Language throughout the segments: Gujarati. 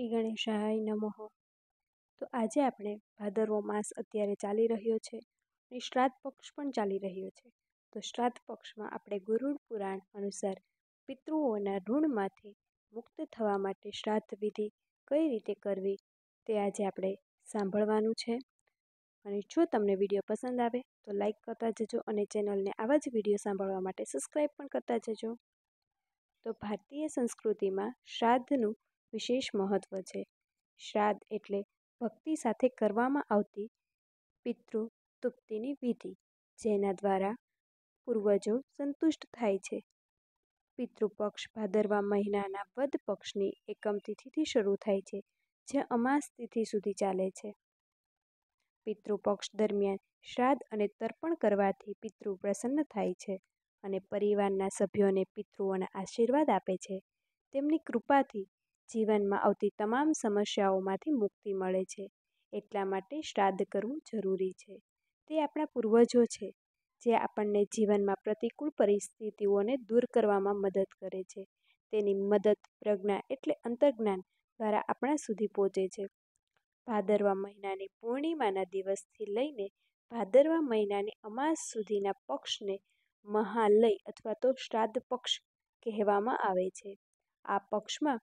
શ્રી ગણેશાય નમઃ તો આજે આપણે ભાદરવો માસ અત્યારે ચાલી રહ્યો છે અને શ્રાદ્ધ પક્ષ પણ ચાલી રહ્યો છે તો શ્રાદ્ધ પક્ષમાં આપણે ગુરુડ પુરાણ અનુસાર પિતૃઓના ઋણમાંથી મુક્ત થવા માટે શ્રાદ્ધ વિધિ કઈ રીતે કરવી તે આજે આપણે સાંભળવાનું છે અને જો તમને વિડીયો પસંદ આવે તો લાઈક કરતા જજો અને ચેનલને આવા જ વિડીયો સાંભળવા માટે સબસ્ક્રાઈબ પણ કરતા જજો તો ભારતીય સંસ્કૃતિમાં શ્રાદ્ધનું વિશેષ મહત્ત્વ છે શ્રાદ્ધ એટલે ભક્તિ સાથે કરવામાં આવતી પિતૃ તૃપ્તિની વિધિ જેના દ્વારા પૂર્વજો સંતુષ્ટ થાય છે પિતૃપક્ષ ભાદરવા મહિનાના વદ પક્ષની એકમ તિથિથી શરૂ થાય છે જે અમાસ તિથિ સુધી ચાલે છે પિતૃપક્ષ દરમિયાન શ્રાદ્ધ અને તર્પણ કરવાથી પિતૃ પ્રસન્ન થાય છે અને પરિવારના સભ્યોને પિતૃઓના આશીર્વાદ આપે છે તેમની કૃપાથી જીવનમાં આવતી તમામ સમસ્યાઓમાંથી મુક્તિ મળે છે એટલા માટે શ્રાદ્ધ કરવું જરૂરી છે તે આપણા પૂર્વજો છે જે આપણને જીવનમાં પ્રતિકૂળ પરિસ્થિતિઓને દૂર કરવામાં મદદ કરે છે તેની મદદ પ્રજ્ઞા એટલે અંતર્જ્ઞાન દ્વારા આપણા સુધી પહોંચે છે ભાદરવા મહિનાની પૂર્ણિમાના દિવસથી લઈને ભાદરવા મહિનાની અમાસ સુધીના પક્ષને મહાલય અથવા તો શ્રાદ્ધ પક્ષ કહેવામાં આવે છે આ પક્ષમાં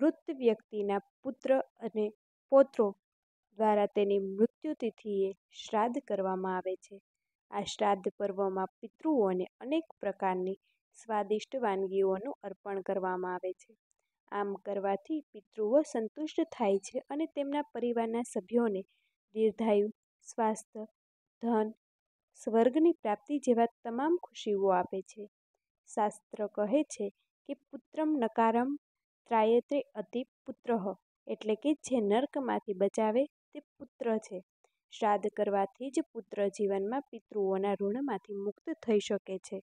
મૃત વ્યક્તિના પુત્ર અને પોત્રો દ્વારા તેની મૃત્યુતિથિએ શ્રાદ્ધ કરવામાં આવે છે આ શ્રાદ્ધ પર્વમાં પિતૃઓને અનેક પ્રકારની સ્વાદિષ્ટ વાનગીઓનું અર્પણ કરવામાં આવે છે આમ કરવાથી પિતૃઓ સંતુષ્ટ થાય છે અને તેમના પરિવારના સભ્યોને દીર્ઘાયુ સ્વાસ્થ્ય ધન સ્વર્ગની પ્રાપ્તિ જેવા તમામ ખુશીઓ આપે છે શાસ્ત્ર કહે છે કે પુત્રમ નકારમ ત્રાયત્રે અતિ પુત્રઃ એટલે કે જે નર્કમાંથી બચાવે તે પુત્ર છે શ્રાદ્ધ કરવાથી જ પુત્ર જીવનમાં પિતૃઓના ઋણમાંથી મુક્ત થઈ શકે છે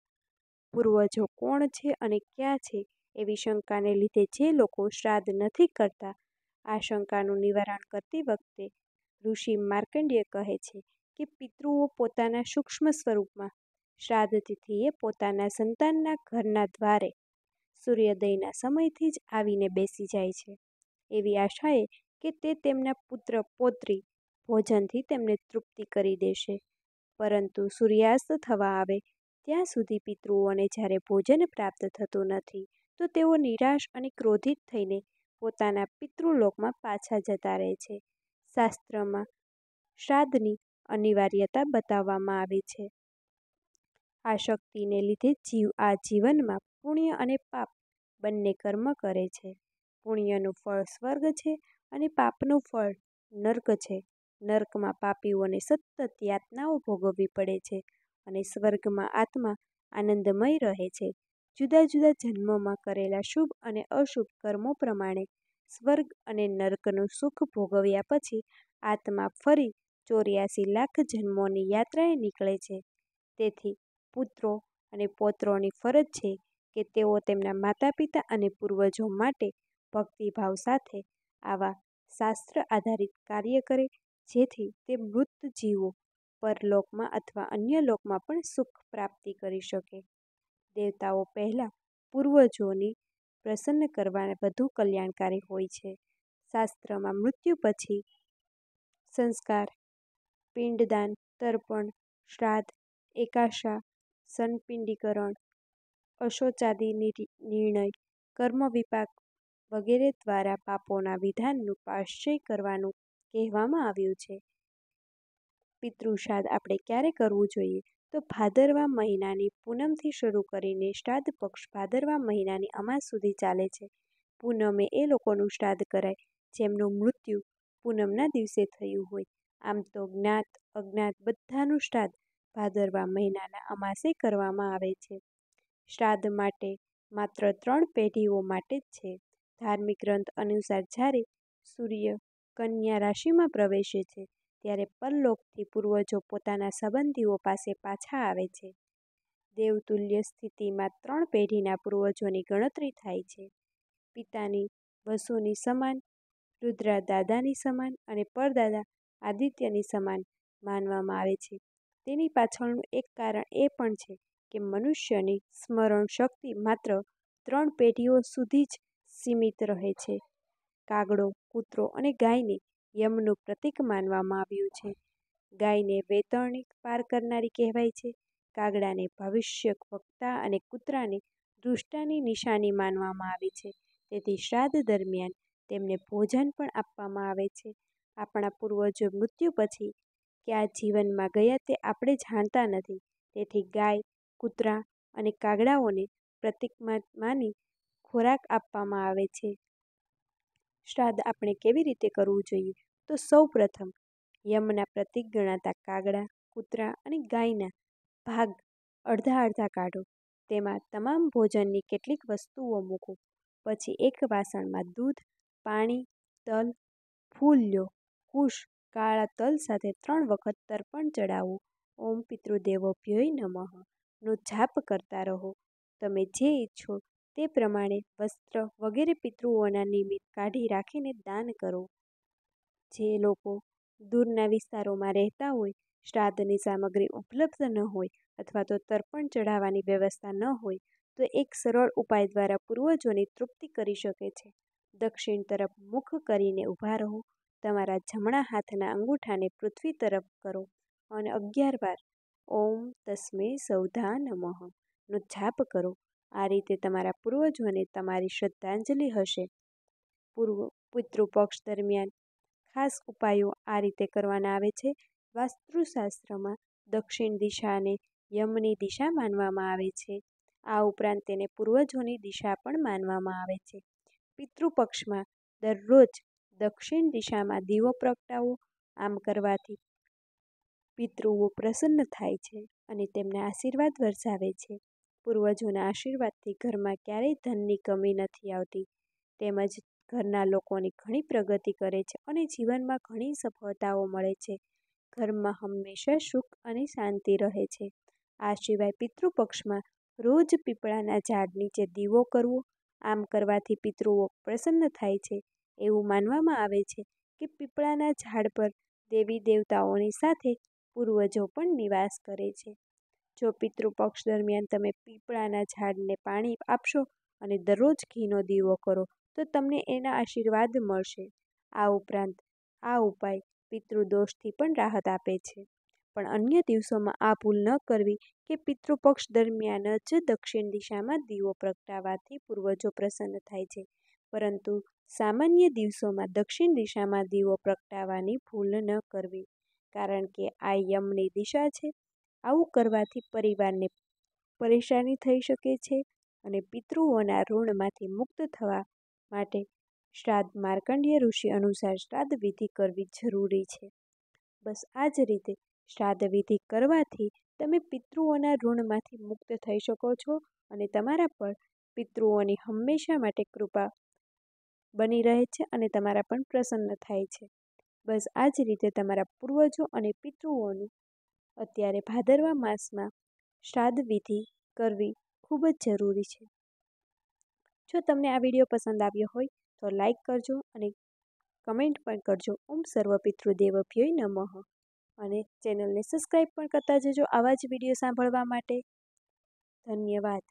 પૂર્વજો કોણ છે અને ક્યાં છે એવી શંકાને લીધે જે લોકો શ્રાદ્ધ નથી કરતા આ શંકાનું નિવારણ કરતી વખતે ઋષિ માર્કંડ્ય કહે છે કે પિતૃઓ પોતાના સૂક્ષ્મ સ્વરૂપમાં શ્રાદ્ધ તિથિએ પોતાના સંતાનના ઘરના દ્વારે સૂર્યોદયના સમયથી જ આવીને બેસી જાય છે એવી આશાએ કે તે તેમના પુત્ર પૌત્રી ભોજનથી તેમને તૃપ્તિ કરી દેશે પરંતુ સૂર્યાસ્ત થવા આવે ત્યાં સુધી પિતૃઓને જ્યારે ભોજન પ્રાપ્ત થતું નથી તો તેઓ નિરાશ અને ક્રોધિત થઈને પોતાના પિતૃલોકમાં પાછા જતા રહે છે શાસ્ત્રમાં શ્રાદ્ધની અનિવાર્યતા બતાવવામાં આવી છે આ શક્તિને લીધે જીવ આ જીવનમાં પુણ્ય અને પાપ બંને કર્મ કરે છે પુણ્યનું ફળ સ્વર્ગ છે અને પાપનું ફળ નર્ક છે નર્કમાં પાપીઓને સતત યાતનાઓ ભોગવવી પડે છે અને સ્વર્ગમાં આત્મા આનંદમય રહે છે જુદા જુદા જન્મોમાં કરેલા શુભ અને અશુભ કર્મો પ્રમાણે સ્વર્ગ અને નર્કનું સુખ ભોગવ્યા પછી આત્મા ફરી ચોર્યાસી લાખ જન્મોની યાત્રાએ નીકળે છે તેથી પુત્રો અને પોત્રોની ફરજ છે કે તેઓ તેમના માતા પિતા અને પૂર્વજો માટે ભક્તિભાવ સાથે આવા શાસ્ત્ર આધારિત કાર્ય કરે જેથી તે મૃત જીવો પરલોકમાં અથવા અન્ય લોકમાં પણ સુખ પ્રાપ્તિ કરી શકે દેવતાઓ પહેલાં પૂર્વજોની પ્રસન્ન કરવા વધુ કલ્યાણકારી હોય છે શાસ્ત્રમાં મૃત્યુ પછી સંસ્કાર પિંડદાન તર્પણ શ્રાદ્ધ એકાશા સનપિંડીકરણ અશોચાદી નિર્ણય કર્મ વિપાક વગેરે દ્વારા પાપોના વિધાનનું પાશ્ચય કરવાનું કહેવામાં આવ્યું છે પિતૃશ્રાદ્ધ આપણે ક્યારે કરવું જોઈએ તો ભાદરવા મહિનાની પૂનમથી શરૂ કરીને શ્રાદ્ધ પક્ષ ભાદરવા મહિનાની અમાસ સુધી ચાલે છે પૂનમે એ લોકોનું શ્રાદ્ધ કરાય જેમનું મૃત્યુ પૂનમના દિવસે થયું હોય આમ તો જ્ઞાત અજ્ઞાત બધાનું શ્રાદ્ધ ભાદરવા મહિનાના અમાસે કરવામાં આવે છે શ્રાદ્ધ માટે માત્ર ત્રણ પેઢીઓ માટે જ છે ધાર્મિક ગ્રંથ અનુસાર જ્યારે સૂર્ય કન્યા રાશિમાં પ્રવેશે છે ત્યારે પરલોકથી પૂર્વજો પોતાના સંબંધીઓ પાસે પાછા આવે છે દેવતુલ્ય સ્થિતિમાં ત્રણ પેઢીના પૂર્વજોની ગણતરી થાય છે પિતાની વસુની સમાન રુદ્રા દાદાની સમાન અને પરદાદા આદિત્યની સમાન માનવામાં આવે છે તેની પાછળનું એક કારણ એ પણ છે કે મનુષ્યની સ્મરણ શક્તિ માત્ર ત્રણ પેઢીઓ સુધી જ સીમિત રહે છે કાગડો કૂતરો અને ગાયને યમનું પ્રતીક માનવામાં આવ્યું છે ગાયને વેતરણી પાર કરનારી કહેવાય છે કાગડાને ભવિષ્ય વક્તા અને કૂતરાને દૃષ્ટાની નિશાની માનવામાં આવે છે તેથી શ્રાદ્ધ દરમિયાન તેમને ભોજન પણ આપવામાં આવે છે આપણા પૂર્વજો મૃત્યુ પછી ક્યાં જીવનમાં ગયા તે આપણે જાણતા નથી તેથી ગાય કૂતરા અને કાગડાઓને પ્રતિકમાં માની ખોરાક આપવામાં આવે છે શ્રાદ્ધ આપણે કેવી રીતે કરવું જોઈએ તો સૌ પ્રથમ યમના પ્રતિક ગણાતા કાગડા કૂતરા અને ગાયના ભાગ અડધા અડધા કાઢો તેમાં તમામ ભોજનની કેટલીક વસ્તુઓ મૂકો પછી એક વાસણમાં દૂધ પાણી તલ ફૂલ લ્યો કુશ કાળા તલ સાથે ત્રણ વખત તર્પણ ચડાવવું ઓમ પિતૃદેવો ભ્યોય નમઃ નો જાપ કરતા રહો તમે જે ઈચ્છો તે પ્રમાણે વસ્ત્ર વગેરે પિતૃઓના નિમિત્ત કાઢી રાખીને દાન કરો જે લોકો દૂરના વિસ્તારોમાં રહેતા હોય શ્રાદ્ધની સામગ્રી ઉપલબ્ધ ન હોય અથવા તો તર્પણ ચઢાવવાની વ્યવસ્થા ન હોય તો એક સરળ ઉપાય દ્વારા પૂર્વજોની તૃપ્તિ કરી શકે છે દક્ષિણ તરફ મુખ કરીને ઊભા રહો તમારા જમણા હાથના અંગૂઠાને પૃથ્વી તરફ કરો અને અગિયાર વાર ઓમ તસ્મે સૌધા નમઃ નો જાપ કરો આ રીતે તમારા પૂર્વજોને તમારી શ્રદ્ધાંજલિ હશે પૂર્વ પિતૃપક્ષ દરમિયાન ખાસ ઉપાયો આ રીતે કરવાના આવે છે વાસ્તુશાસ્ત્રમાં દક્ષિણ દિશાને યમની દિશા માનવામાં આવે છે આ ઉપરાંત તેને પૂર્વજોની દિશા પણ માનવામાં આવે છે પિતૃપક્ષમાં દરરોજ દક્ષિણ દિશામાં દીવો પ્રગટાવો આમ કરવાથી પિતૃઓ પ્રસન્ન થાય છે અને તેમને આશીર્વાદ વરસાવે છે પૂર્વજોના આશીર્વાદથી ઘરમાં ક્યારેય ધનની કમી નથી આવતી તેમજ ઘરના લોકોની ઘણી પ્રગતિ કરે છે અને જીવનમાં ઘણી સફળતાઓ મળે છે ઘરમાં હંમેશા સુખ અને શાંતિ રહે છે આ સિવાય પિતૃપક્ષમાં રોજ પીપળાના ઝાડ નીચે દીવો કરવો આમ કરવાથી પિતૃઓ પ્રસન્ન થાય છે એવું માનવામાં આવે છે કે પીપળાના ઝાડ પર દેવી દેવતાઓની સાથે પૂર્વજો પણ નિવાસ કરે છે જો પિતૃપક્ષ દરમિયાન તમે પીપળાના ઝાડને પાણી આપશો અને દરરોજ ઘીનો દીવો કરો તો તમને એના આશીર્વાદ મળશે આ ઉપરાંત આ ઉપાય પિતૃદોષથી પણ રાહત આપે છે પણ અન્ય દિવસોમાં આ ભૂલ ન કરવી કે પિતૃપક્ષ દરમિયાન જ દક્ષિણ દિશામાં દીવો પ્રગટાવવાથી પૂર્વજો પ્રસન્ન થાય છે પરંતુ સામાન્ય દિવસોમાં દક્ષિણ દિશામાં દીવો પ્રગટાવાની ભૂલ ન કરવી કારણ કે આ યમની દિશા છે આવું કરવાથી પરિવારને પરેશાની થઈ શકે છે અને પિતૃઓના ઋણમાંથી મુક્ત થવા માટે શ્રાદ્ધ માર્કંડીય ઋષિ અનુસાર શ્રાદ્ધ વિધિ કરવી જરૂરી છે બસ આ જ રીતે શ્રાદ્ધ વિધિ કરવાથી તમે પિતૃઓના ઋણમાંથી મુક્ત થઈ શકો છો અને તમારા પર પિતૃઓની હંમેશા માટે કૃપા બની રહે છે અને તમારા પણ પ્રસન્ન થાય છે બસ આ જ રીતે તમારા પૂર્વજો અને પિતૃઓનું અત્યારે ભાદરવા માસમાં શ્રાદ્ધ વિધિ કરવી ખૂબ જ જરૂરી છે જો તમને આ વિડીયો પસંદ આવ્યો હોય તો લાઈક કરજો અને કમેન્ટ પણ કરજો ઓમ સર્વ પિતૃદેવભ્યોય નમઃ અને ચેનલને સબસ્ક્રાઈબ પણ કરતા જજો આવા જ વિડીયો સાંભળવા માટે ધન્યવાદ